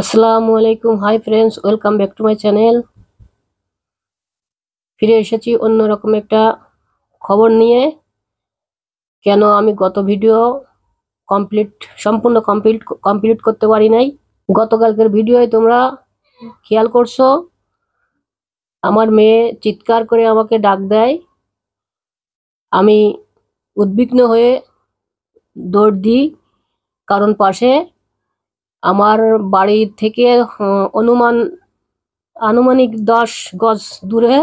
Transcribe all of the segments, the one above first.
আসসালামু আলাইকুম hi friends welcome back to my channel ফিরে এসেছি অন্যরকম একটা খবর নিয়ে কেন আমি গত ভিডিও কমপ্লিট সম্পূর্ণ কমপ্লিট কমপ্লিট করতে পারি নাই গতকালকের ভিডিওয় তোমরা খেয়াল করছো আমার মেয়ে চিৎকার করে আমাকে ডাক দেয় আমি উদ্বিগ্ন হয়ে দৌড় দিই কারণ পাশে আমার বাড়ি থেকে অনুমান আনুমানিক দশ গজ দূরে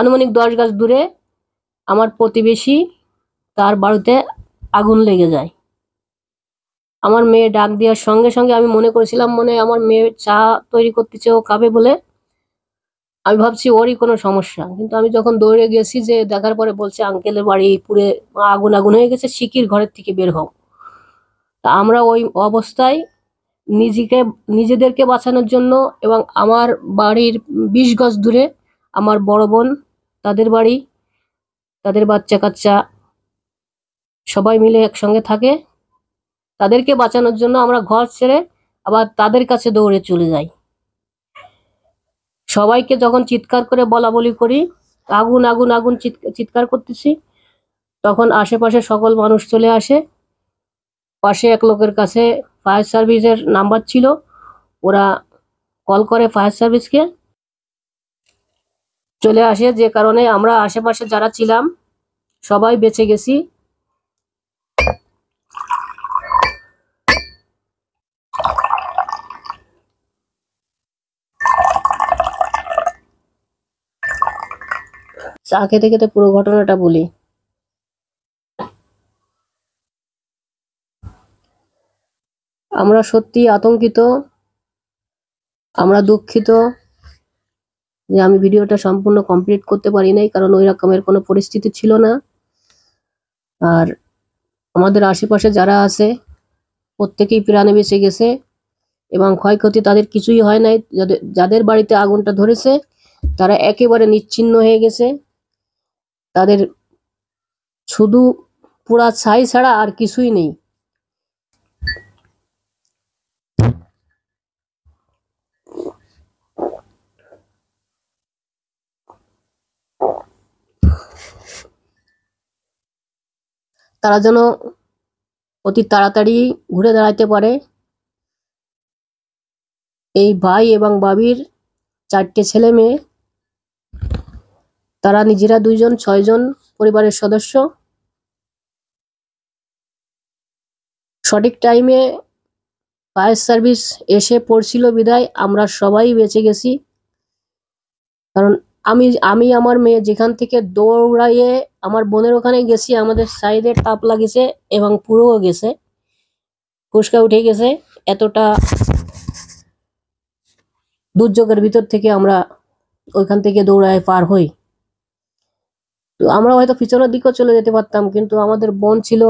আনুমানিক দশ গজ দূরে আমার প্রতিবেশী তার বাড়িতে আগুন লেগে যায় আমার মেয়ে ডাক দেওয়ার সঙ্গে সঙ্গে আমি মনে করেছিলাম মনে আমার মেয়ে চা তৈরি করতেছে ও খাবে বলে আমি ভাবছি ওরই কোনো সমস্যা কিন্তু আমি যখন দৌড়ে গেছি যে দেখার পরে বলছে আঙ্কেলের বাড়ি পুরে আগুন আগুন হয়ে গেছে শিকির ঘরের থেকে বের হও তা আমরা ওই অবস্থায় নিজেকে নিজেদেরকে বাঁচানোর জন্য এবং আমার বাড়ির বিশ গজ দূরে আমার বড় বোন তাদের বাড়ি তাদের বাচ্চা কাচ্চা সবাই মিলে একসঙ্গে থাকে তাদেরকে বাঁচানোর জন্য আমরা ঘর ছেড়ে আবার তাদের কাছে দৌড়ে চলে যাই সবাইকে যখন চিৎকার করে বলা বলি করি আগুন আগুন আগুন চিৎকার করতেছি তখন আশেপাশে সকল মানুষ চলে আসে পাশে এক লোকের কাছে ফায়ার সার্ভিসের নাম্বার ছিল ওরা কল করে ফায়ার সার্ভিসকে চলে আসে যে কারণে আমরা আশেপাশে যারা ছিলাম সবাই বেঁচে গেছি চা খেতে খেতে পুরো ঘটনাটা বলি আমরা সত্যি আতঙ্কিত আমরা দুঃখিত যে আমি ভিডিওটা সম্পূর্ণ কমপ্লিট করতে পারি নাই কারণ ওই রকমের কোনো পরিস্থিতি ছিল না আর আমাদের আশেপাশে যারা আছে প্রত্যেকেই প্রাণে বেঁচে গেছে এবং ক্ষয়ক্ষতি তাদের কিছুই হয় নাই যাদের যাদের বাড়িতে আগুনটা ধরেছে তারা একেবারে নিচ্ছিন্ন হয়ে গেছে তাদের শুধু পুরা ছাই ছাড়া আর কিছুই নেই তারা যেন অতি তাড়াতাড়ি ঘুরে দাঁড়াতে পারে এই ভাই এবং বাবির চারটে ছেলে মেয়ে তারা নিজেরা দুইজন ছয়জন পরিবারের সদস্য সঠিক টাইমে ফায়ার সার্ভিস এসে পড়ছিল বিদায় আমরা সবাই বেঁচে গেছি কারণ আমি আমি আমার মেয়ে যেখান থেকে দৌড়াইয়ে আমার বোনের ওখানে গেছি আমাদের সাইডে তাপ লাগিছে এবং পুরোও গেছে ফুসকা উঠে গেছে এতটা দুর্যোগের ভিতর থেকে আমরা ওইখান থেকে দৌড়ায় পার হই তো আমরা হয়তো পিছনের দিকেও চলে যেতে পারতাম কিন্তু আমাদের বোন ছিল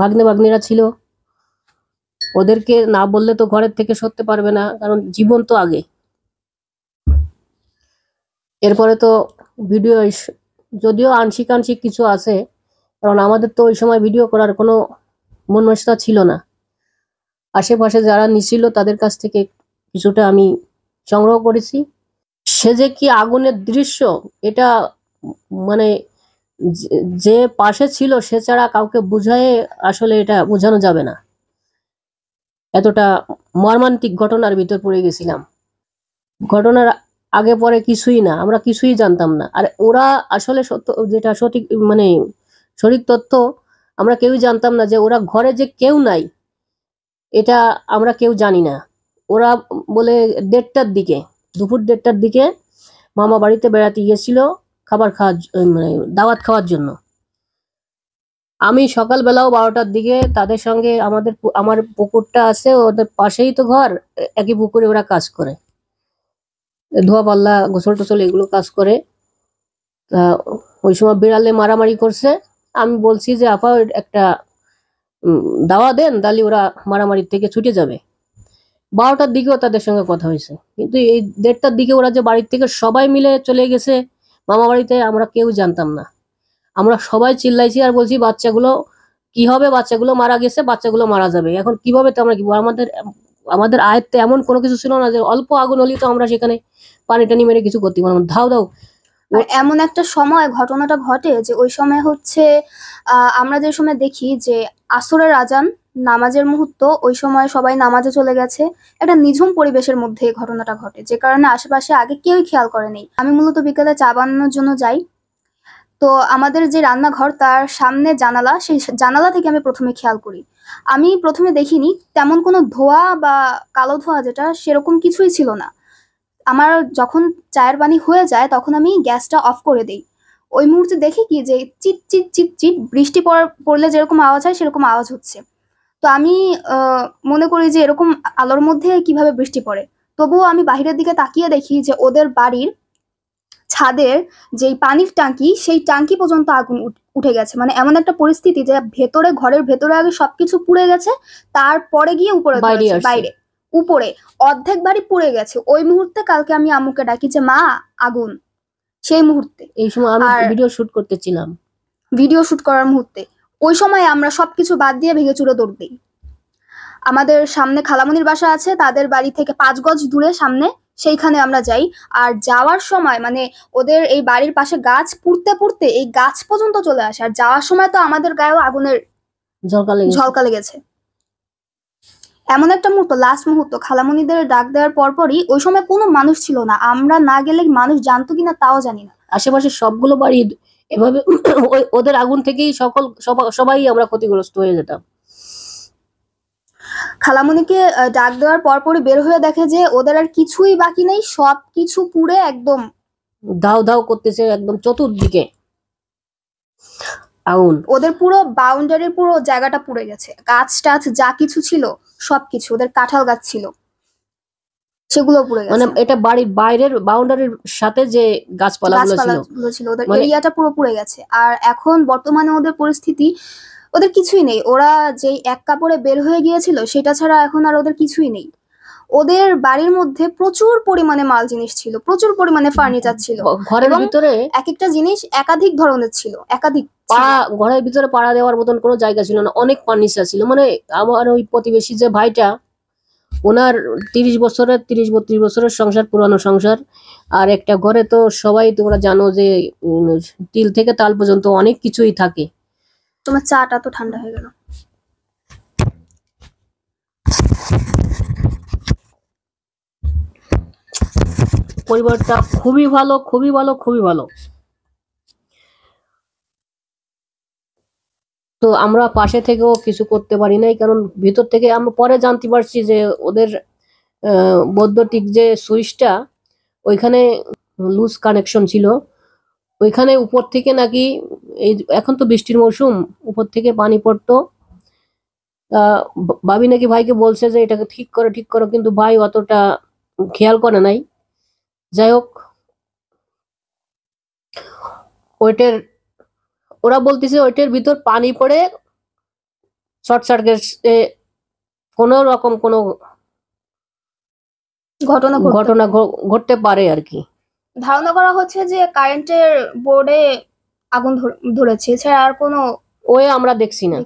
ভাগ্নে ভাগ্নিরা ছিল ওদেরকে না বললে তো ঘরের থেকে সরতে পারবে না কারণ জীবন তো আগে এরপরে তো ভিডিও যদিও আংশিক আংশিক কিছু আছে কারণ আমাদের তো ওই সময় ভিডিও করার কোনো মন ছিল না আশেপাশে যারা নিছিল তাদের কাছ থেকে কিছুটা আমি সংগ্রহ করেছি সে যে কি আগুনের দৃশ্য এটা মানে যে পাশে ছিল সে ছাড়া কাউকে বুঝায় আসলে এটা বোঝানো যাবে না এতটা মর্মান্তিক ঘটনার ভিতর পড়ে গেছিলাম ঘটনার আগে পরে কিছুই না আমরা কিছুই জানতাম না আর ওরা আসলে সত্য যেটা সঠিক মানে সঠিক তথ্য আমরা কেউই জানতাম না যে ওরা ঘরে যে কেউ নাই এটা আমরা কেউ জানি না ওরা বলে দেড়টার দিকে দুপুর দেড়টার দিকে মামা বাড়িতে বেড়াতে গিয়েছিল খাবার খাওয়ার মানে দাওয়াত খাওয়ার জন্য আমি সকালবেলাও বারোটার দিকে তাদের সঙ্গে আমাদের আমার পুকুরটা আছে ওদের পাশেই তো ঘর একই পুকুরে ওরা কাজ করে ধোয়া পাল্লা গোসল টোসল এগুলো কাজ করে তা ওই সময় বিড়ালে মারামারি করছে আমি বলছি যে আপা একটা দাওয়া দেন তাহলে ওরা মারামারির থেকে ছুটে যাবে বারোটার দিকেও তাদের সঙ্গে কথা হয়েছে কিন্তু এই দেড়টার দিকে ওরা যে বাড়ির থেকে সবাই মিলে চলে গেছে মামা বাড়িতে আমরা কেউ জানতাম না আমরা সবাই চিল্লাইছি আর বলছি বাচ্চাগুলো কি হবে বাচ্চাগুলো মারা গেছে বাচ্চাগুলো মারা যাবে এখন কিভাবে তো আমরা কি আমাদের আমাদের আয়ত্তে এমন কোনো কিছু ছিল না যে অল্প আগুন হলেই তো আমরা সেখানে পানি টানি মেরে কিছু করতে পারবো ধাও ধাও এমন একটা সময় ঘটনাটা ঘটে যে ওই সময় হচ্ছে আমরা যে সময় দেখি যে আসরের আজান নামাজের মুহূর্ত ওই সময় সবাই নামাজে চলে গেছে একটা নিঝুম পরিবেশের মধ্যে ঘটনাটা ঘটে যে কারণে আশেপাশে আগে কেউই খেয়াল করেনি আমি মূলত বিকেলে চা বানানোর জন্য যাই তো আমাদের যে রান্নাঘর তার সামনে জানালা সেই জানালা থেকে আমি প্রথমে খেয়াল করি আমি প্রথমে দেখিনি তেমন কোনো ধোয়া বা কালো ধোয়া যেটা সেরকম কিছুই ছিল না আমার যখন চায়ের পানি হয়ে যায় তখন আমি গ্যাসটা অফ করে দিই ওই মুহূর্তে দেখি কি যে চিট চিট চিট চিট বৃষ্টি পড়লে যেরকম আওয়াজ হয় সেরকম আওয়াজ হচ্ছে তো আমি মনে করি যে এরকম আলোর মধ্যে কিভাবে বৃষ্টি পড়ে তবুও আমি বাহিরের দিকে তাকিয়ে দেখি যে ওদের বাড়ির ছাদের যেই পানির টাঙ্কি সেই টাঙ্কি পর্যন্ত আগুন উঠে গেছে মানে এমন একটা পরিস্থিতি যে ভেতরে ঘরের ভেতরে আগে সবকিছু পুড়ে গেছে তারপরে গিয়ে উপরে বাইরে উপরে অর্ধেক বাড়ি পুড়ে গেছে ওই মুহূর্তে কালকে আমি আম্মুকে ডাকি যে মা আগুন সেই মুহূর্তে এই সময় আমি ভিডিও শুট করতেছিলাম ভিডিও শুট করার মুহূর্তে ওই সময় আমরা সবকিছু বাদ দিয়ে ভেঙে চুরে দৌড় দিই আমাদের সামনে খালামনির বাসা আছে তাদের বাড়ি থেকে পাঁচ গজ দূরে সামনে সেইখানে আমরা যাই আর যাওয়ার সময় মানে ওদের এই বাড়ির পাশে গাছ পুড়তে পুড়তে এই গাছ পর্যন্ত চলে আসে আর যাওয়ার সময় তো আমাদের গায়েও আগুনের ঝলকা লেগেছে এমন একটা মুহূর্ত লাস্ট মুহূর্ত খালামণিদের ডাক দেওয়ার পরপরই ওই সময় কোনো মানুষ ছিল না আমরা না গেলে মানুষ জানতো কিনা তাও জানি না আশেপাশে সবগুলো বাড়ি এভাবে ওদের আগুন থেকেই সকল সবাই আমরা ক্ষতিগ্রস্ত হয়ে যেতাম খালামণিকে ডাক দেওয়ার পরপরই বের হয়ে দেখে যে ওদের আর কিছুই বাকি নেই সব কিছু পুড়ে একদম দাও দাও করতেছে একদম চতুর্দিকে আউন ওদের পুরো বাউন্ডারির পুরো জায়গাটা পুড়ে গেছে গাছ টাছ যা কিছু ছিল সবকিছু ওদের কাঁঠাল গাছ ছিল সেগুলো পুরো মানে এটা বাড়ির বাইরের বাউন্ডারির সাথে যে গাছপালাগুলো ছিল ছিল ওদের এরিয়াটা মানে পুরো পুড়ে গেছে আর এখন বর্তমানে ওদের পরিস্থিতি ওদের কিছুই নেই ওরা যেই এক কাপড়ে বের হয়ে গিয়েছিল সেটা ছাড়া এখন আর ওদের কিছুই নেই ওদের বাড়ির মধ্যে প্রচুর পরিমাণে মাল জিনিস ছিল প্রচুর পরিমাণে ফার্নিচার ছিল ঘরের ভিতরে এক একটা জিনিস একাধিক ধরনের ছিল একাধিক পাড়া ঘরের ভিতরে পাড়া দেওয়ার মতন কোনো জায়গা ছিল না অনেক ফার্নিচার ছিল মানে আমার ওই প্রতিবেশী যে ভাইটা ওনার তিরিশ বছরের তিরিশ বত্রিশ বছরের সংসার পুরানো সংসার আর একটা ঘরে তো সবাই তোমরা জানো যে তিল থেকে তাল পর্যন্ত অনেক কিছুই থাকে তোমার চাটা তো ঠান্ডা হয়ে গেল পরিবারটা খুবই ভালো খুবই ভালো খুবই ভালো তো আমরা পাশে থেকেও কিছু করতে পারি নাই কারণ ভিতর থেকে আমরা পরে জানতে পারছি যে ওদের বৈদ্যুতিক যে সুইচটা ওইখানে লুজ কানেকশন ছিল ওইখানে উপর থেকে নাকি এই এখন তো বৃষ্টির মৌসুম উপর থেকে পানি পড়তো ভাবি নাকি ভাইকে বলছে যে এটাকে ঠিক করো ঠিক করো কিন্তু ভাই অতটা খেয়াল করে নাই যাই হোক ওইটার ওরা বলতেছে ওইটার ভিতর পানি পড়ে শর্ট সার্কিট কোনো রকম কোনো ঘটনা ঘটনা ঘটতে পারে আর কি ধারণা করা হচ্ছে যে কারেন্টের বোর্ডে আগুন ধরেছে এছাড়া আর কোনো ওয়ে আমরা দেখছি না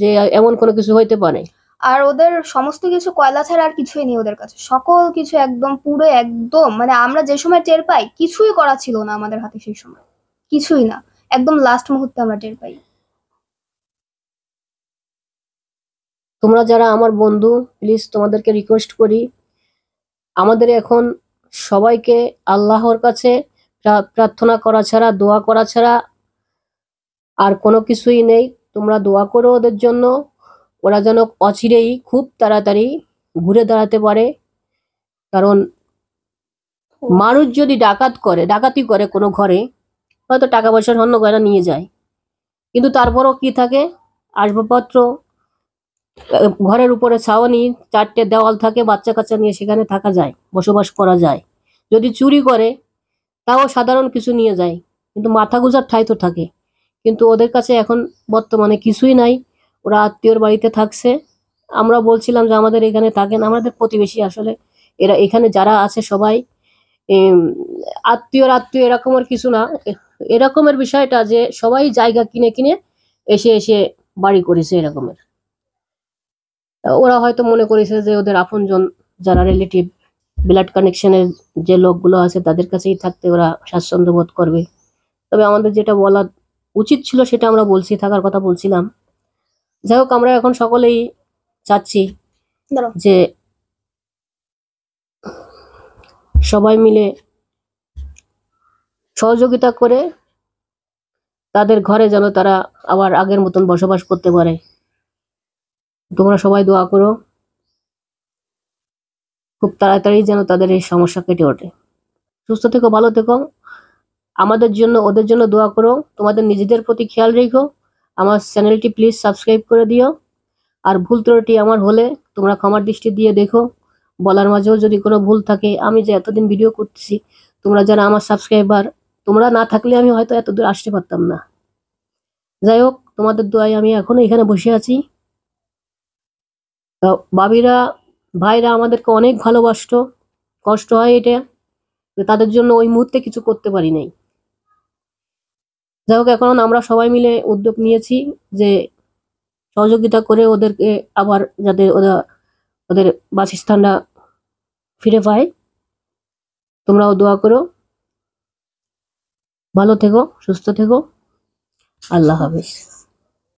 যে এমন কোনো কিছু হইতে পারে আর ওদের সমস্ত কিছু কয়লা ছাড়া আর কিছুই নেই ওদের কাছে সকল কিছু একদম পুরো একদম মানে আমরা যে সময় টের পাই কিছুই করা ছিল না আমাদের হাতে সেই সময় কিছুই না একদম লাস্ট মুহূর্তে আমরা টের পাই তোমরা যারা আমার বন্ধু প্লিজ তোমাদেরকে রিকোয়েস্ট করি আমাদের এখন সবাইকে আল্লাহর কাছে প্রার্থনা করা ছাড়া দোয়া করা ছাড়া আর কোনো কিছুই নেই তোমরা দোয়া করো ওদের জন্য ওরা যেন অচিরেই খুব তাড়াতাড়ি ঘুরে দাঁড়াতে পারে কারণ মানুষ যদি ডাকাত করে ডাকাতি করে কোনো ঘরে হয়তো টাকা পয়সা অন্য গয়না নিয়ে যায় কিন্তু তারপরও কি থাকে আসবাবপত্র ঘরের উপরে ছাউনি চারটে দেওয়াল থাকে বাচ্চা কাচ্চা নিয়ে সেখানে থাকা যায় বসবাস করা যায় যদি চুরি করে তাও সাধারণ কিছু নিয়ে যায় কিন্তু মাথা গুজার ঠাই তো থাকে কিন্তু ওদের কাছে এখন বর্তমানে কিছুই নাই ওরা আত্মীয়র বাড়িতে থাকছে আমরা বলছিলাম যে আমাদের এখানে থাকেন আমাদের প্রতিবেশী আসলে এরা এখানে যারা আছে সবাই আত্মীয়র আত্মীয় এরকমের কিছু না এরকমের বিষয়টা যে সবাই জায়গা কিনে কিনে এসে এসে বাড়ি করেছে এরকমের ওরা হয়তো মনে করেছে যে ওদের আপনজন যারা রিলেটিভ ব্লাড কানেকশনের যে লোকগুলো আছে তাদের কাছেই থাকতে ওরা স্বাচ্ছন্দ্য বোধ করবে তবে আমাদের যেটা বলা উচিত ছিল সেটা আমরা বলছি থাকার কথা বলছিলাম যাই হোক আমরা এখন সকলেই চাচ্ছি যে সবাই মিলে সহযোগিতা করে তাদের ঘরে যেন তারা আবার আগের মতন বসবাস করতে পারে তোমরা সবাই দোয়া করো খুব তাড়াতাড়ি যেন তাদের এই সমস্যা কেটে ওঠে সুস্থ থেকো ভালো থেকো আমাদের জন্য ওদের জন্য দোয়া করো তোমাদের নিজেদের প্রতি খেয়াল রেখো আমার চ্যানেলটি প্লিজ সাবস্ক্রাইব করে দিও আর ভুল ত্রুটি আমার হলে তোমরা ক্ষমার দৃষ্টি দিয়ে দেখো বলার মাঝেও যদি কোনো ভুল থাকে আমি যে এতদিন ভিডিও করতেছি তোমরা যারা আমার সাবস্ক্রাইবার তোমরা না থাকলে আমি হয়তো এত দূর আসতে পারতাম না যাই হোক তোমাদের দোয়ায় আমি এখনো এখানে বসে আছি বাবিরা ভাইরা আমাদেরকে অনেক ভালোবাসত কষ্ট হয় এটা তাদের জন্য ওই মুহূর্তে কিছু করতে পারি নাই যাই হোক এখন আমরা সবাই মিলে উদ্যোগ নিয়েছি যে সহযোগিতা করে ওদেরকে আবার যাতে ওরা ওদের বাসস্থানটা ফিরে পায় তোমরাও দোয়া করো ভালো থেকো সুস্থ থেকো আল্লাহ হাফিজ